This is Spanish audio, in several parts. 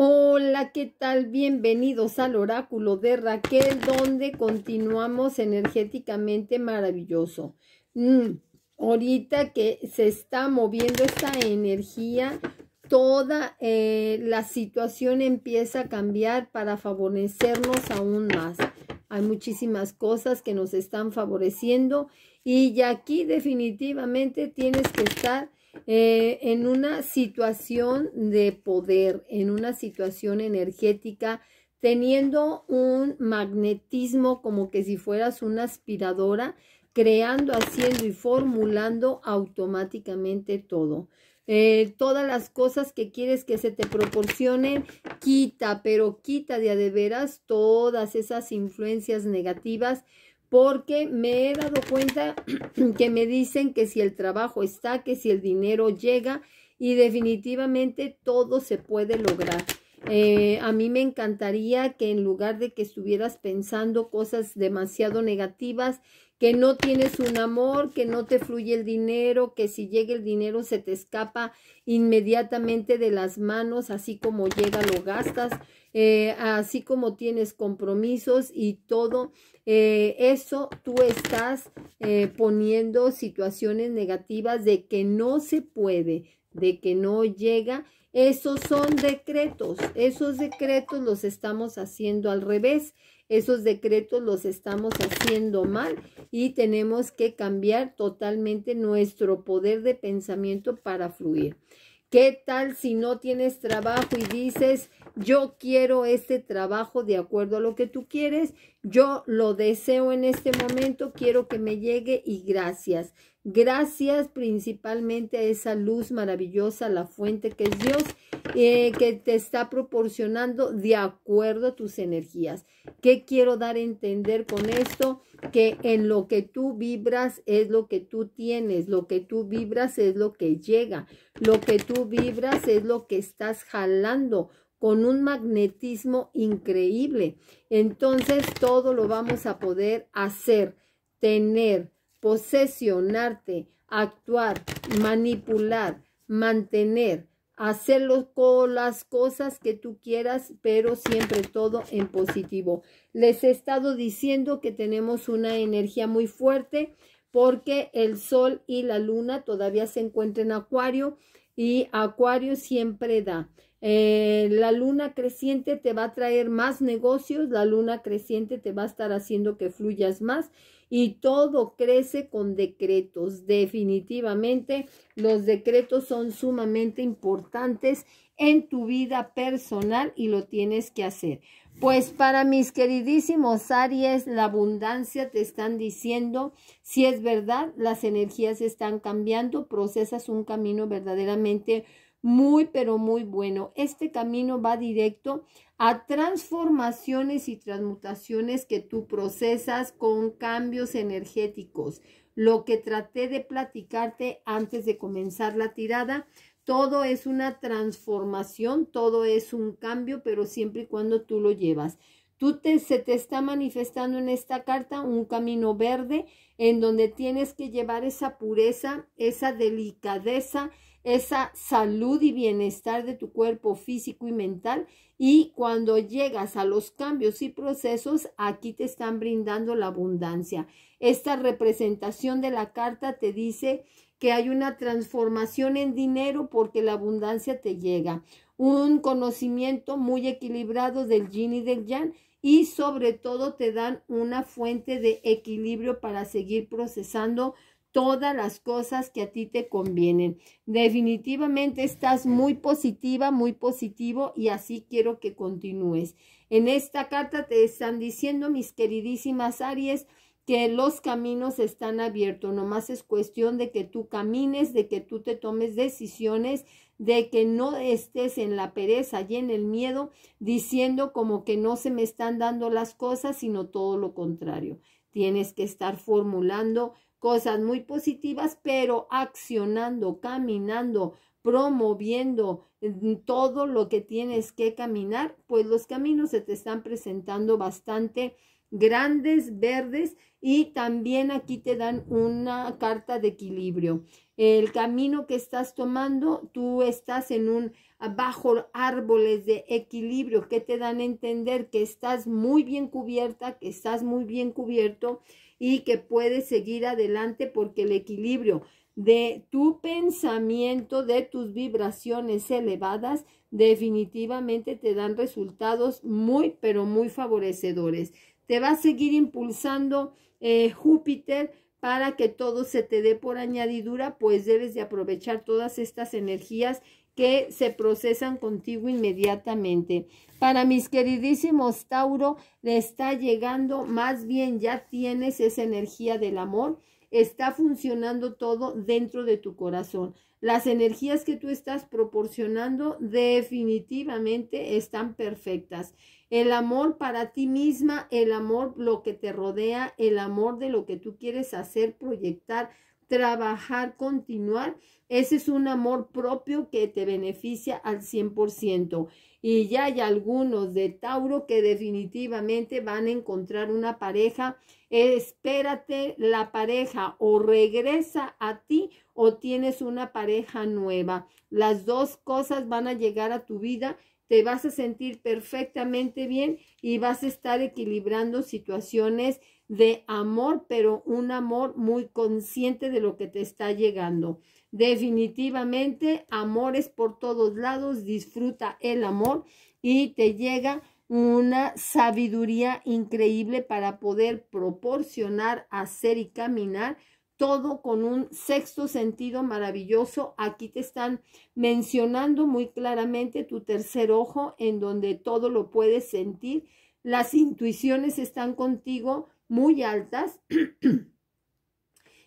Hola, ¿qué tal? Bienvenidos al oráculo de Raquel, donde continuamos energéticamente maravilloso. Mm, ahorita que se está moviendo esta energía, toda eh, la situación empieza a cambiar para favorecernos aún más. Hay muchísimas cosas que nos están favoreciendo y aquí definitivamente tienes que estar eh, en una situación de poder, en una situación energética, teniendo un magnetismo como que si fueras una aspiradora, creando, haciendo y formulando automáticamente todo. Eh, todas las cosas que quieres que se te proporcionen, quita, pero quita de a veras todas esas influencias negativas porque me he dado cuenta que me dicen que si el trabajo está, que si el dinero llega y definitivamente todo se puede lograr. Eh, a mí me encantaría que en lugar de que estuvieras pensando cosas demasiado negativas, que no tienes un amor, que no te fluye el dinero, que si llega el dinero se te escapa inmediatamente de las manos, así como llega lo gastas, eh, así como tienes compromisos y todo. Eh, eso tú estás eh, poniendo situaciones negativas de que no se puede, de que no llega. Esos son decretos, esos decretos los estamos haciendo al revés esos decretos los estamos haciendo mal y tenemos que cambiar totalmente nuestro poder de pensamiento para fluir. ¿Qué tal si no tienes trabajo y dices, yo quiero este trabajo de acuerdo a lo que tú quieres, yo lo deseo en este momento, quiero que me llegue y gracias. Gracias principalmente a esa luz maravillosa, la fuente que es Dios eh, que te está proporcionando de acuerdo a tus energías. ¿Qué quiero dar a entender con esto? Que en lo que tú vibras es lo que tú tienes, lo que tú vibras es lo que llega, lo que tú vibras es lo que estás jalando con un magnetismo increíble. Entonces todo lo vamos a poder hacer, tener, posesionarte, actuar, manipular, mantener, hacerlo con las cosas que tú quieras, pero siempre todo en positivo. Les he estado diciendo que tenemos una energía muy fuerte porque el sol y la luna todavía se encuentran en acuario y Acuario siempre da. Eh, la luna creciente te va a traer más negocios, la luna creciente te va a estar haciendo que fluyas más y todo crece con decretos. Definitivamente los decretos son sumamente importantes en tu vida personal y lo tienes que hacer. Pues para mis queridísimos Aries, la abundancia te están diciendo, si es verdad, las energías están cambiando, procesas un camino verdaderamente muy, pero muy bueno. Este camino va directo a transformaciones y transmutaciones que tú procesas con cambios energéticos. Lo que traté de platicarte antes de comenzar la tirada todo es una transformación, todo es un cambio, pero siempre y cuando tú lo llevas. Tú te, se te está manifestando en esta carta un camino verde en donde tienes que llevar esa pureza, esa delicadeza, esa salud y bienestar de tu cuerpo físico y mental. Y cuando llegas a los cambios y procesos, aquí te están brindando la abundancia. Esta representación de la carta te dice que hay una transformación en dinero porque la abundancia te llega. Un conocimiento muy equilibrado del yin y del yang y sobre todo te dan una fuente de equilibrio para seguir procesando todas las cosas que a ti te convienen. Definitivamente estás muy positiva, muy positivo y así quiero que continúes. En esta carta te están diciendo, mis queridísimas Aries, que los caminos están abiertos, nomás es cuestión de que tú camines, de que tú te tomes decisiones, de que no estés en la pereza y en el miedo diciendo como que no se me están dando las cosas, sino todo lo contrario. Tienes que estar formulando cosas muy positivas, pero accionando, caminando, promoviendo eh, todo lo que tienes que caminar, pues los caminos se te están presentando bastante grandes, verdes y también aquí te dan una carta de equilibrio. El camino que estás tomando, tú estás en un bajo árboles de equilibrio que te dan a entender que estás muy bien cubierta, que estás muy bien cubierto y que puedes seguir adelante porque el equilibrio de tu pensamiento, de tus vibraciones elevadas, definitivamente te dan resultados muy, pero muy favorecedores te va a seguir impulsando eh, Júpiter para que todo se te dé por añadidura, pues debes de aprovechar todas estas energías que se procesan contigo inmediatamente. Para mis queridísimos Tauro, le está llegando, más bien ya tienes esa energía del amor Está funcionando todo dentro de tu corazón. Las energías que tú estás proporcionando definitivamente están perfectas. El amor para ti misma, el amor lo que te rodea, el amor de lo que tú quieres hacer, proyectar, trabajar, continuar. Ese es un amor propio que te beneficia al 100%. Y ya hay algunos de Tauro que definitivamente van a encontrar una pareja espérate la pareja o regresa a ti o tienes una pareja nueva. Las dos cosas van a llegar a tu vida, te vas a sentir perfectamente bien y vas a estar equilibrando situaciones de amor, pero un amor muy consciente de lo que te está llegando. Definitivamente, amores por todos lados, disfruta el amor y te llega una sabiduría increíble para poder proporcionar, hacer y caminar todo con un sexto sentido maravilloso. Aquí te están mencionando muy claramente tu tercer ojo en donde todo lo puedes sentir. Las intuiciones están contigo muy altas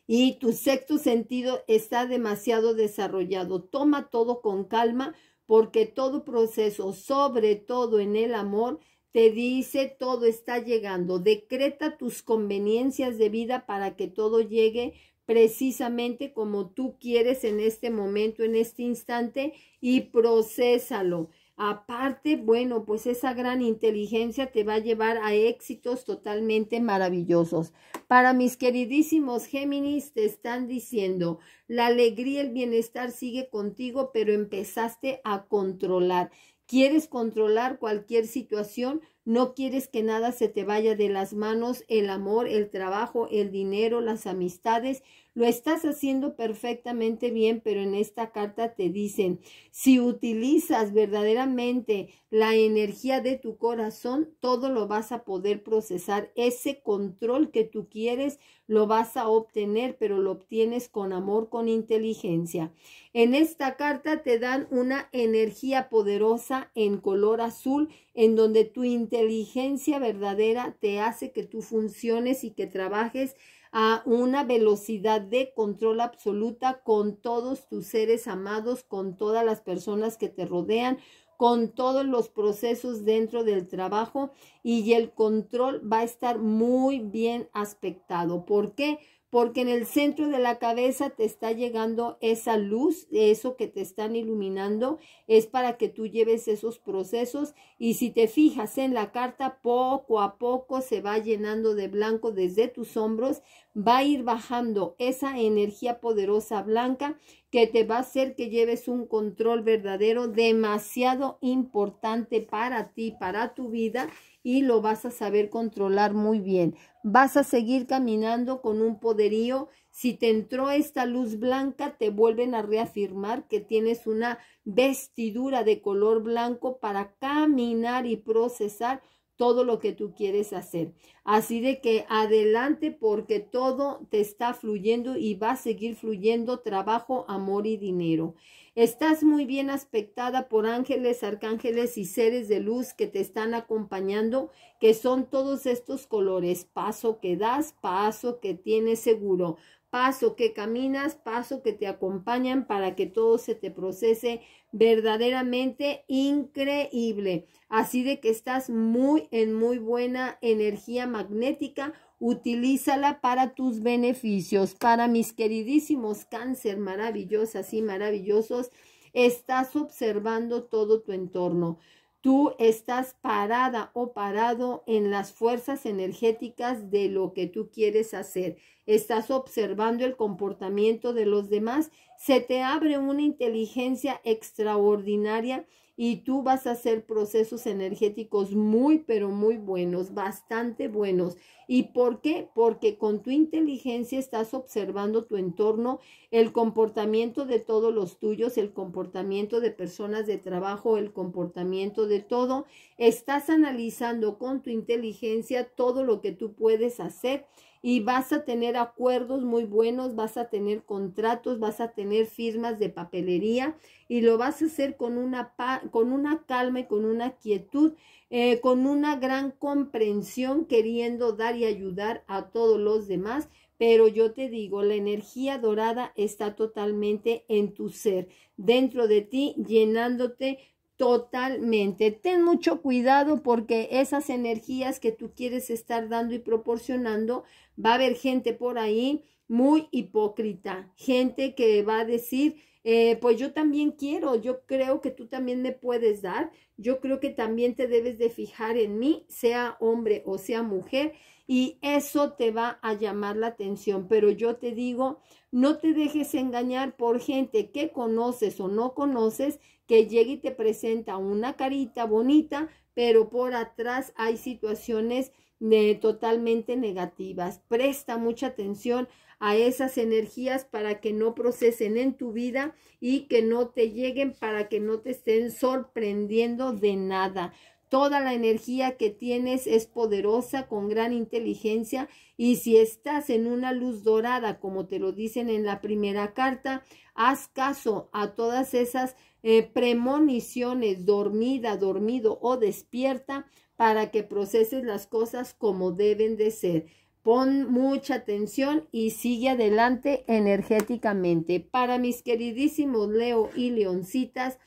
y tu sexto sentido está demasiado desarrollado. Toma todo con calma porque todo proceso, sobre todo en el amor, te dice todo está llegando. Decreta tus conveniencias de vida para que todo llegue precisamente como tú quieres en este momento, en este instante, y procésalo. Aparte, bueno, pues esa gran inteligencia te va a llevar a éxitos totalmente maravillosos. Para mis queridísimos Géminis, te están diciendo, la alegría, el bienestar sigue contigo, pero empezaste a controlar. Quieres controlar cualquier situación, no quieres que nada se te vaya de las manos, el amor, el trabajo, el dinero, las amistades, lo estás haciendo perfectamente bien, pero en esta carta te dicen, si utilizas verdaderamente la energía de tu corazón, todo lo vas a poder procesar. Ese control que tú quieres lo vas a obtener, pero lo obtienes con amor, con inteligencia. En esta carta te dan una energía poderosa en color azul, en donde tu inteligencia verdadera te hace que tú funciones y que trabajes a una velocidad de control absoluta con todos tus seres amados, con todas las personas que te rodean, con todos los procesos dentro del trabajo y el control va a estar muy bien aspectado. ¿Por qué? porque en el centro de la cabeza te está llegando esa luz, eso que te están iluminando, es para que tú lleves esos procesos y si te fijas en la carta, poco a poco se va llenando de blanco desde tus hombros, va a ir bajando esa energía poderosa blanca que te va a hacer que lleves un control verdadero demasiado importante para ti, para tu vida y lo vas a saber controlar muy bien. Vas a seguir caminando con un poderío. Si te entró esta luz blanca, te vuelven a reafirmar que tienes una vestidura de color blanco para caminar y procesar todo lo que tú quieres hacer. Así de que adelante porque todo te está fluyendo y va a seguir fluyendo trabajo, amor y dinero. Estás muy bien aspectada por ángeles, arcángeles y seres de luz que te están acompañando, que son todos estos colores. Paso que das, paso que tienes seguro paso que caminas, paso que te acompañan para que todo se te procese verdaderamente increíble. Así de que estás muy en muy buena energía magnética, utilízala para tus beneficios. Para mis queridísimos cáncer maravillosas y maravillosos, estás observando todo tu entorno. Tú estás parada o parado en las fuerzas energéticas de lo que tú quieres hacer. Estás observando el comportamiento de los demás. Se te abre una inteligencia extraordinaria y tú vas a hacer procesos energéticos muy, pero muy buenos, bastante buenos. ¿Y por qué? Porque con tu inteligencia estás observando tu entorno, el comportamiento de todos los tuyos, el comportamiento de personas de trabajo, el comportamiento de todo. Estás analizando con tu inteligencia todo lo que tú puedes hacer y vas a tener acuerdos muy buenos, vas a tener contratos, vas a tener firmas de papelería y lo vas a hacer con una, con una calma y con una quietud, eh, con una gran comprensión, queriendo dar y ayudar a todos los demás. Pero yo te digo, la energía dorada está totalmente en tu ser, dentro de ti, llenándote totalmente. Ten mucho cuidado porque esas energías que tú quieres estar dando y proporcionando, va a haber gente por ahí muy hipócrita, gente que va a decir, eh, pues yo también quiero, yo creo que tú también me puedes dar, yo creo que también te debes de fijar en mí, sea hombre o sea mujer, y eso te va a llamar la atención. Pero yo te digo, no te dejes engañar por gente que conoces o no conoces que llegue y te presenta una carita bonita, pero por atrás hay situaciones eh, totalmente negativas. Presta mucha atención a esas energías para que no procesen en tu vida y que no te lleguen para que no te estén sorprendiendo de nada. Toda la energía que tienes es poderosa, con gran inteligencia, y si estás en una luz dorada, como te lo dicen en la primera carta, haz caso a todas esas eh, premoniciones, dormida, dormido o despierta, para que proceses las cosas como deben de ser. Pon mucha atención y sigue adelante energéticamente. Para mis queridísimos Leo y Leoncitas,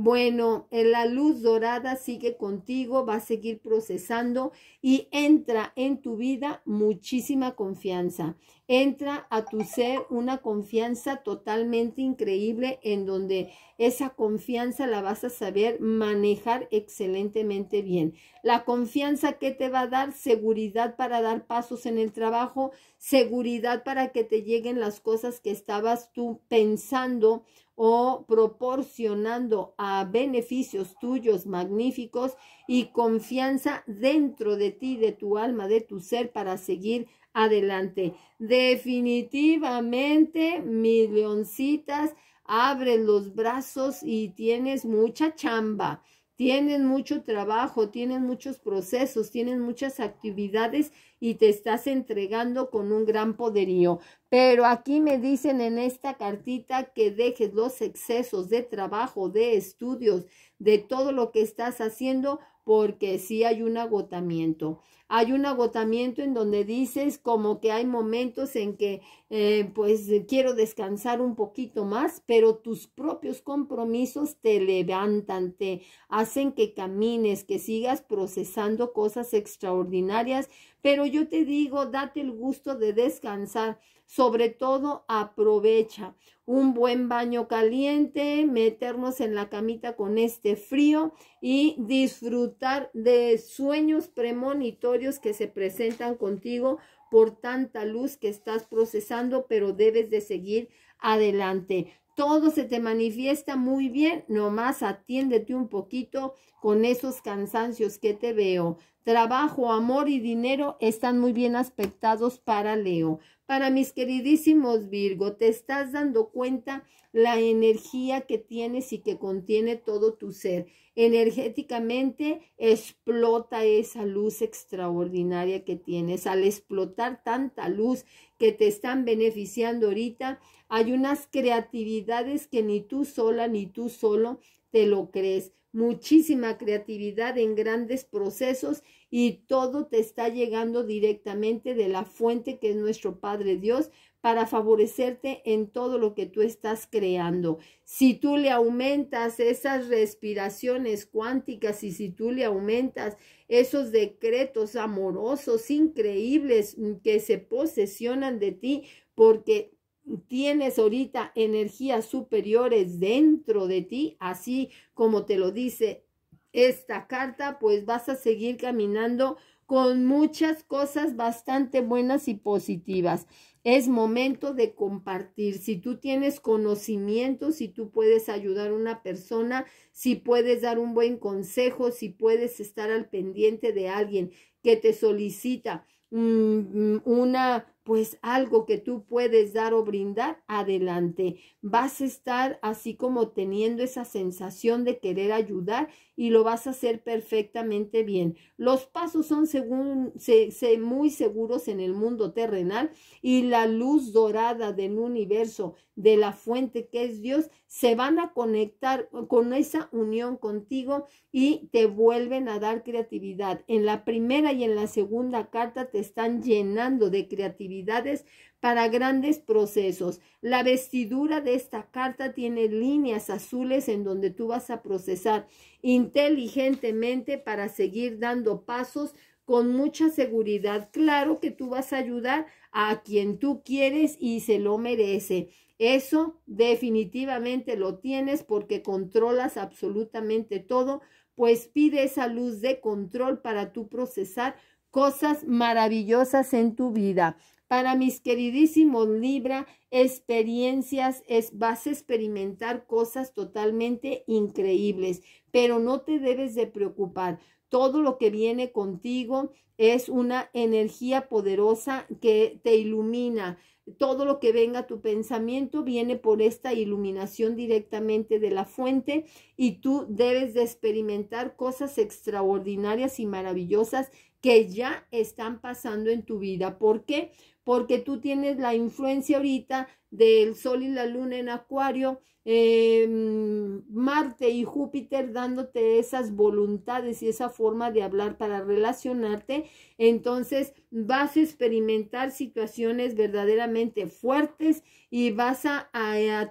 bueno, la luz dorada sigue contigo, va a seguir procesando y entra en tu vida muchísima confianza. Entra a tu ser una confianza totalmente increíble en donde esa confianza la vas a saber manejar excelentemente bien. La confianza que te va a dar seguridad para dar pasos en el trabajo, seguridad para que te lleguen las cosas que estabas tú pensando o proporcionando a beneficios tuyos magníficos y confianza dentro de ti, de tu alma, de tu ser para seguir adelante. Definitivamente, milioncitas, leoncitas, los brazos y tienes mucha chamba. Tienen mucho trabajo, tienen muchos procesos, tienen muchas actividades y te estás entregando con un gran poderío. Pero aquí me dicen en esta cartita que dejes los excesos de trabajo, de estudios, de todo lo que estás haciendo porque sí hay un agotamiento. Hay un agotamiento en donde dices como que hay momentos en que eh, pues eh, quiero descansar un poquito más, pero tus propios compromisos te levantan, te hacen que camines, que sigas procesando cosas extraordinarias, pero yo te digo, date el gusto de descansar. Sobre todo, aprovecha un buen baño caliente, meternos en la camita con este frío y disfrutar de sueños premonitorios que se presentan contigo por tanta luz que estás procesando, pero debes de seguir adelante. Todo se te manifiesta muy bien, nomás atiéndete un poquito, con esos cansancios que te veo. Trabajo, amor y dinero están muy bien aspectados para Leo. Para mis queridísimos Virgo, te estás dando cuenta la energía que tienes y que contiene todo tu ser. Energéticamente explota esa luz extraordinaria que tienes. Al explotar tanta luz que te están beneficiando ahorita, hay unas creatividades que ni tú sola ni tú solo te lo crees muchísima creatividad en grandes procesos y todo te está llegando directamente de la fuente que es nuestro Padre Dios para favorecerte en todo lo que tú estás creando. Si tú le aumentas esas respiraciones cuánticas y si tú le aumentas esos decretos amorosos increíbles que se posesionan de ti porque tienes ahorita energías superiores dentro de ti, así como te lo dice esta carta, pues vas a seguir caminando con muchas cosas bastante buenas y positivas. Es momento de compartir. Si tú tienes conocimiento, si tú puedes ayudar a una persona, si puedes dar un buen consejo, si puedes estar al pendiente de alguien que te solicita mm, mm, una pues algo que tú puedes dar o brindar, adelante. Vas a estar así como teniendo esa sensación de querer ayudar y lo vas a hacer perfectamente bien. Los pasos son según, se, muy seguros en el mundo terrenal y la luz dorada del universo de la fuente que es Dios, se van a conectar con esa unión contigo y te vuelven a dar creatividad. En la primera y en la segunda carta te están llenando de creatividades para grandes procesos. La vestidura de esta carta tiene líneas azules en donde tú vas a procesar inteligentemente para seguir dando pasos con mucha seguridad. Claro que tú vas a ayudar a quien tú quieres y se lo merece. Eso definitivamente lo tienes porque controlas absolutamente todo, pues pide esa luz de control para tú procesar cosas maravillosas en tu vida. Para mis queridísimos Libra, experiencias, es, vas a experimentar cosas totalmente increíbles, pero no te debes de preocupar. Todo lo que viene contigo es una energía poderosa que te ilumina, todo lo que venga a tu pensamiento viene por esta iluminación directamente de la fuente y tú debes de experimentar cosas extraordinarias y maravillosas que ya están pasando en tu vida. ¿Por qué? Porque tú tienes la influencia ahorita del Sol y la Luna en Acuario, em, Marte y Júpiter dándote esas voluntades y esa forma de hablar para relacionarte. Entonces vas a experimentar situaciones verdaderamente fuertes y vas a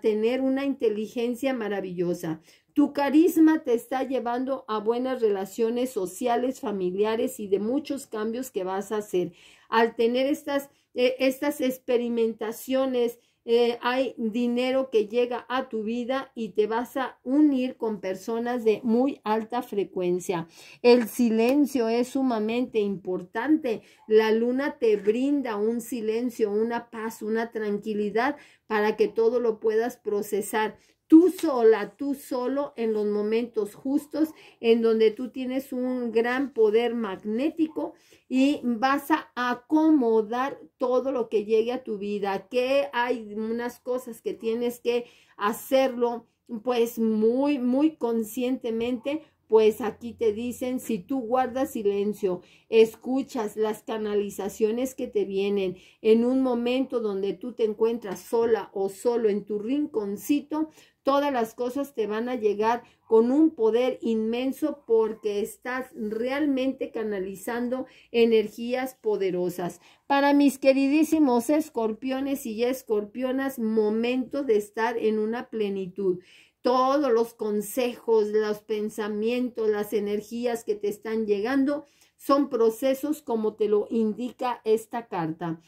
tener una inteligencia maravillosa. Tu carisma te está llevando a buenas relaciones sociales, familiares y de muchos cambios que vas a hacer. Al tener estas, eh, estas experimentaciones, eh, hay dinero que llega a tu vida y te vas a unir con personas de muy alta frecuencia. El silencio es sumamente importante. La luna te brinda un silencio, una paz, una tranquilidad para que todo lo puedas procesar tú sola, tú solo en los momentos justos en donde tú tienes un gran poder magnético y vas a acomodar todo lo que llegue a tu vida, que hay unas cosas que tienes que hacerlo pues muy, muy conscientemente pues aquí te dicen, si tú guardas silencio, escuchas las canalizaciones que te vienen en un momento donde tú te encuentras sola o solo en tu rinconcito, todas las cosas te van a llegar con un poder inmenso porque estás realmente canalizando energías poderosas. Para mis queridísimos escorpiones y escorpionas, momento de estar en una plenitud todos los consejos, los pensamientos, las energías que te están llegando son procesos como te lo indica esta carta.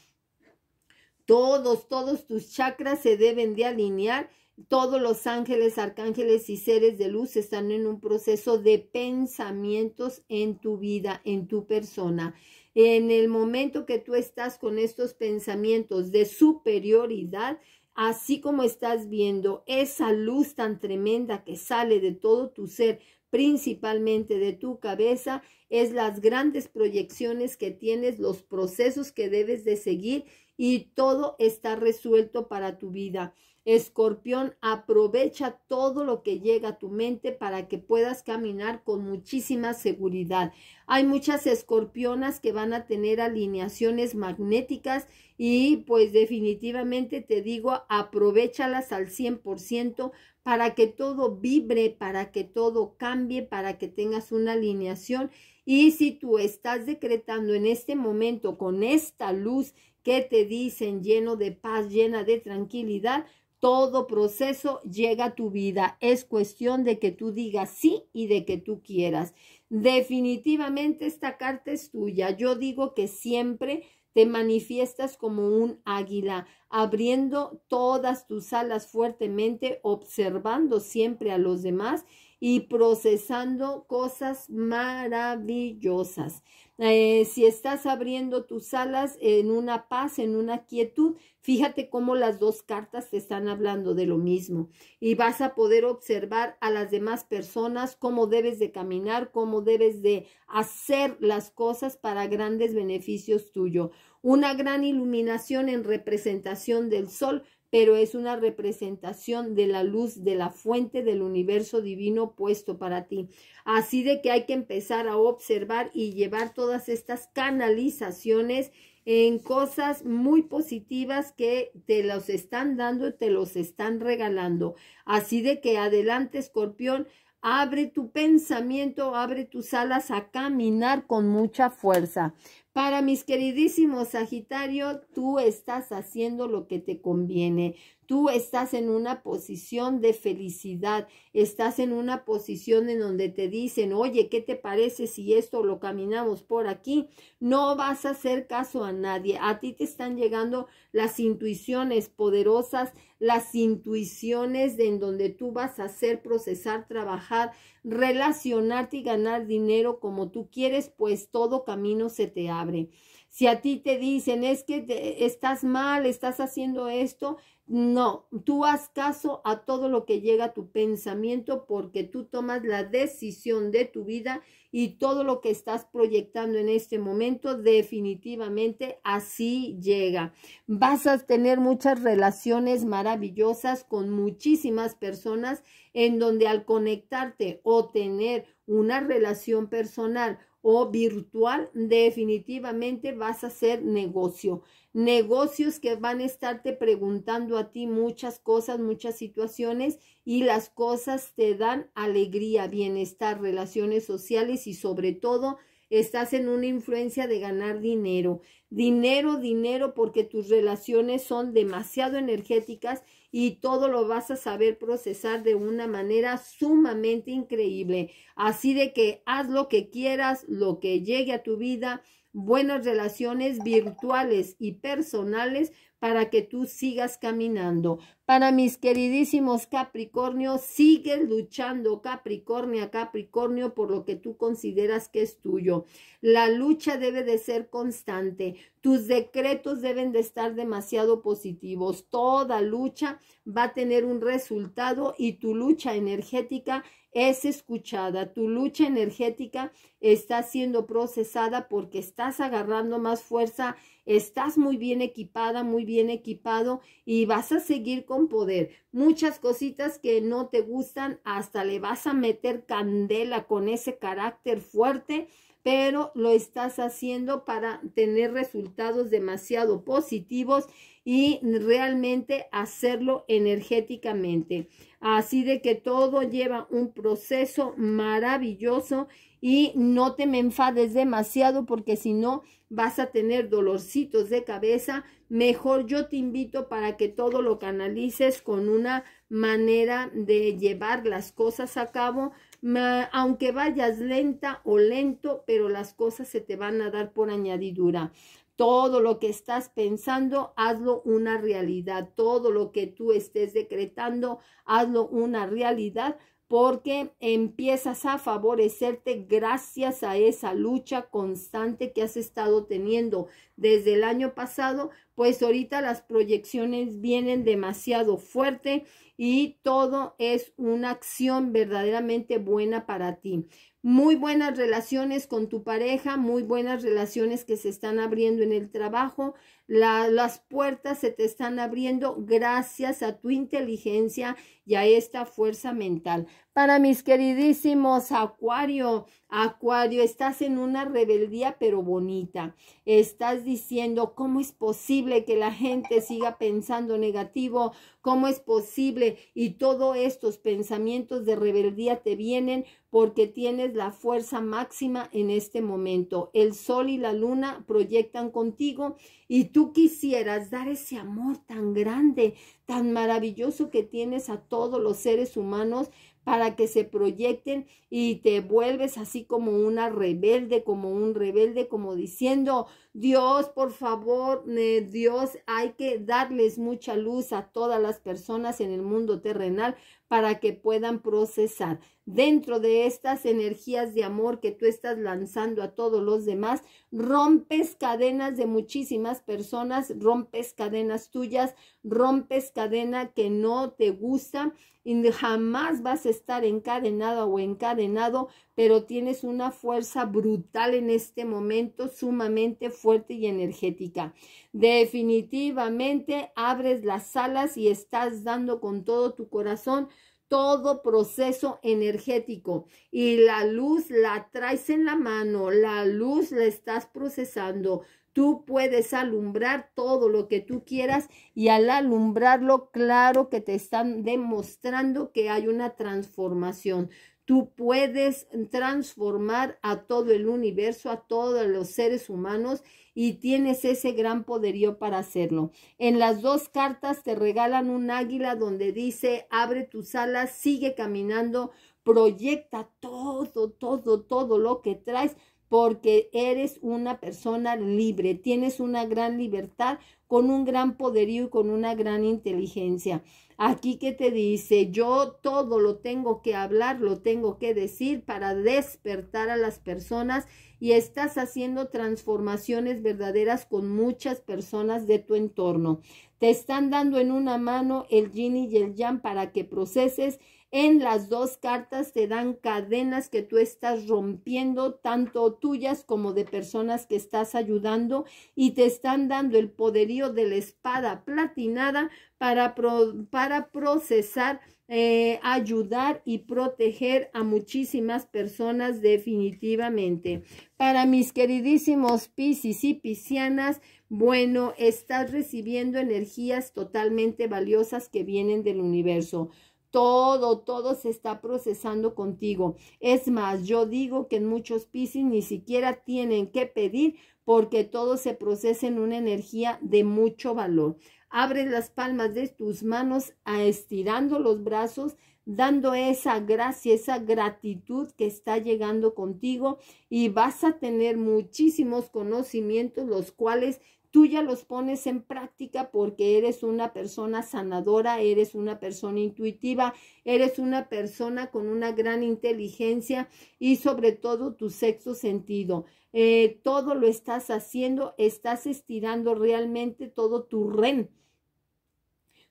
Todos, todos tus chakras se deben de alinear. Todos los ángeles, arcángeles y seres de luz están en un proceso de pensamientos en tu vida, en tu persona. En el momento que tú estás con estos pensamientos de superioridad, Así como estás viendo esa luz tan tremenda que sale de todo tu ser, principalmente de tu cabeza, es las grandes proyecciones que tienes, los procesos que debes de seguir y todo está resuelto para tu vida. Escorpión, aprovecha todo lo que llega a tu mente para que puedas caminar con muchísima seguridad. Hay muchas escorpionas que van a tener alineaciones magnéticas y pues definitivamente te digo, aprovechalas al 100% para que todo vibre, para que todo cambie, para que tengas una alineación. Y si tú estás decretando en este momento con esta luz que te dicen lleno de paz, llena de tranquilidad, todo proceso llega a tu vida. Es cuestión de que tú digas sí y de que tú quieras. Definitivamente esta carta es tuya. Yo digo que siempre te manifiestas como un águila, abriendo todas tus alas fuertemente, observando siempre a los demás y procesando cosas maravillosas. Eh, si estás abriendo tus alas en una paz, en una quietud, fíjate cómo las dos cartas te están hablando de lo mismo y vas a poder observar a las demás personas cómo debes de caminar, cómo debes de hacer las cosas para grandes beneficios tuyos. Una gran iluminación en representación del sol pero es una representación de la luz de la fuente del universo divino puesto para ti. Así de que hay que empezar a observar y llevar todas estas canalizaciones en cosas muy positivas que te los están dando y te los están regalando. Así de que adelante, escorpión, abre tu pensamiento, abre tus alas a caminar con mucha fuerza. Para mis queridísimos Sagitario, tú estás haciendo lo que te conviene. Tú estás en una posición de felicidad, estás en una posición en donde te dicen, oye, ¿qué te parece si esto lo caminamos por aquí? No vas a hacer caso a nadie. A ti te están llegando las intuiciones poderosas, las intuiciones de en donde tú vas a hacer, procesar, trabajar, relacionarte y ganar dinero como tú quieres, pues todo camino se te abre. Si a ti te dicen, es que estás mal, estás haciendo esto, no, tú haz caso a todo lo que llega a tu pensamiento porque tú tomas la decisión de tu vida y todo lo que estás proyectando en este momento definitivamente así llega. Vas a tener muchas relaciones maravillosas con muchísimas personas en donde al conectarte o tener una relación personal o virtual, definitivamente vas a hacer negocio. Negocios que van a estarte preguntando a ti muchas cosas, muchas situaciones y las cosas te dan alegría, bienestar, relaciones sociales y sobre todo estás en una influencia de ganar dinero. Dinero, dinero porque tus relaciones son demasiado energéticas y todo lo vas a saber procesar de una manera sumamente increíble. Así de que haz lo que quieras, lo que llegue a tu vida, buenas relaciones virtuales y personales para que tú sigas caminando. Para mis queridísimos Capricornio, sigue luchando Capricornio Capricornio por lo que tú consideras que es tuyo. La lucha debe de ser constante. Tus decretos deben de estar demasiado positivos. Toda lucha va a tener un resultado y tu lucha energética es escuchada. Tu lucha energética está siendo procesada porque estás agarrando más fuerza estás muy bien equipada, muy bien equipado y vas a seguir con poder. Muchas cositas que no te gustan, hasta le vas a meter candela con ese carácter fuerte, pero lo estás haciendo para tener resultados demasiado positivos y realmente hacerlo energéticamente. Así de que todo lleva un proceso maravilloso y no te me enfades demasiado porque si no vas a tener dolorcitos de cabeza. Mejor yo te invito para que todo lo canalices con una manera de llevar las cosas a cabo, aunque vayas lenta o lento, pero las cosas se te van a dar por añadidura. Todo lo que estás pensando, hazlo una realidad. Todo lo que tú estés decretando, hazlo una realidad porque empiezas a favorecerte gracias a esa lucha constante que has estado teniendo desde el año pasado, pues ahorita las proyecciones vienen demasiado fuerte y todo es una acción verdaderamente buena para ti. Muy buenas relaciones con tu pareja, muy buenas relaciones que se están abriendo en el trabajo, las puertas se te están abriendo gracias a tu inteligencia y a esta fuerza mental. Para mis queridísimos Acuario, Acuario, estás en una rebeldía pero bonita. Estás diciendo, ¿cómo es posible que la gente siga pensando negativo? ¿Cómo es posible y todos estos pensamientos de rebeldía te vienen porque tienes la fuerza máxima en este momento. El sol y la luna proyectan contigo y tú quisieras dar ese amor tan grande, tan maravilloso que tienes a todos los seres humanos para que se proyecten y te vuelves así como una rebelde, como un rebelde, como diciendo, Dios, por favor, Dios, hay que darles mucha luz a todas las personas en el mundo terrenal para que puedan procesar. Dentro de estas energías de amor que tú estás lanzando a todos los demás, rompes cadenas de muchísimas personas, rompes cadenas tuyas, rompes cadena que no te gusta y jamás vas a estar encadenado o encadenado pero tienes una fuerza brutal en este momento, sumamente fuerte y energética. Definitivamente abres las alas y estás dando con todo tu corazón todo proceso energético y la luz la traes en la mano, la luz la estás procesando, Tú puedes alumbrar todo lo que tú quieras y al alumbrarlo, claro que te están demostrando que hay una transformación. Tú puedes transformar a todo el universo, a todos los seres humanos y tienes ese gran poderío para hacerlo. En las dos cartas te regalan un águila donde dice, abre tus alas, sigue caminando, proyecta todo, todo, todo lo que traes porque eres una persona libre, tienes una gran libertad con un gran poderío y con una gran inteligencia. Aquí que te dice, yo todo lo tengo que hablar, lo tengo que decir para despertar a las personas y estás haciendo transformaciones verdaderas con muchas personas de tu entorno. Te están dando en una mano el yin y el yang para que proceses en las dos cartas te dan cadenas que tú estás rompiendo, tanto tuyas como de personas que estás ayudando, y te están dando el poderío de la espada platinada para, procesar, eh, ayudar y proteger a muchísimas personas definitivamente. Para mis queridísimos Piscis y Piscianas, bueno, estás recibiendo energías totalmente valiosas que vienen del universo. Todo, todo se está procesando contigo. Es más, yo digo que en muchos piscis ni siquiera tienen que pedir porque todo se procesa en una energía de mucho valor. Abre las palmas de tus manos a estirando los brazos, dando esa gracia, esa gratitud que está llegando contigo y vas a tener muchísimos conocimientos los cuales tú ya los pones en práctica porque eres una persona sanadora, eres una persona intuitiva, eres una persona con una gran inteligencia y sobre todo tu sexto sentido. Eh, todo lo estás haciendo, estás estirando realmente todo tu REN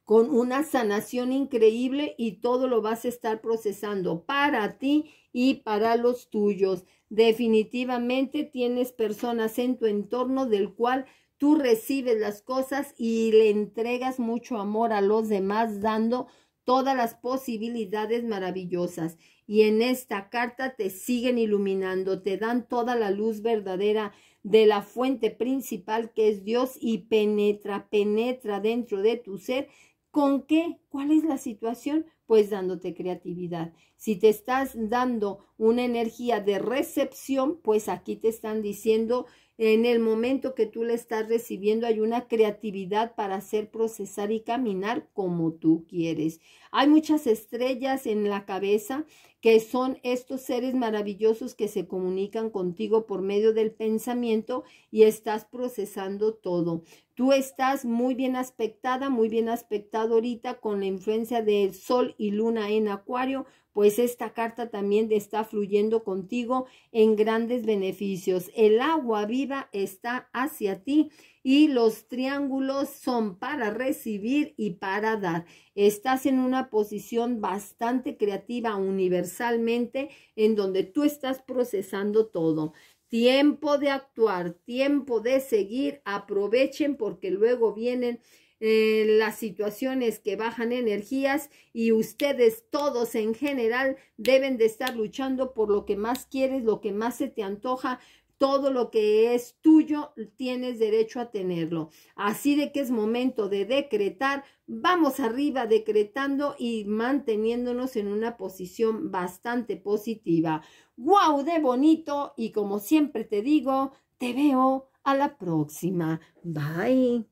con una sanación increíble y todo lo vas a estar procesando para ti y para los tuyos. Definitivamente tienes personas en tu entorno del cual tú recibes las cosas y le entregas mucho amor a los demás, dando todas las posibilidades maravillosas. Y en esta carta te siguen iluminando, te dan toda la luz verdadera de la fuente principal que es Dios y penetra, penetra dentro de tu ser. ¿Con qué? ¿Cuál es la situación? Pues dándote creatividad. Si te estás dando una energía de recepción, pues aquí te están diciendo, en el momento que tú le estás recibiendo hay una creatividad para hacer procesar y caminar como tú quieres. Hay muchas estrellas en la cabeza que son estos seres maravillosos que se comunican contigo por medio del pensamiento y estás procesando todo. Tú estás muy bien aspectada, muy bien aspectado ahorita con la influencia del sol y luna en acuario, pues esta carta también está fluyendo contigo en grandes beneficios. El agua viva está hacia ti y los triángulos son para recibir y para dar. Estás en una posición bastante creativa universalmente en donde tú estás procesando todo. Tiempo de actuar, tiempo de seguir, aprovechen porque luego vienen eh, las situaciones que bajan energías y ustedes todos en general deben de estar luchando por lo que más quieres, lo que más se te antoja, todo lo que es tuyo tienes derecho a tenerlo. Así de que es momento de decretar, vamos arriba decretando y manteniéndonos en una posición bastante positiva. ¡Guau, ¡Wow, de bonito! Y como siempre te digo, te veo a la próxima. Bye.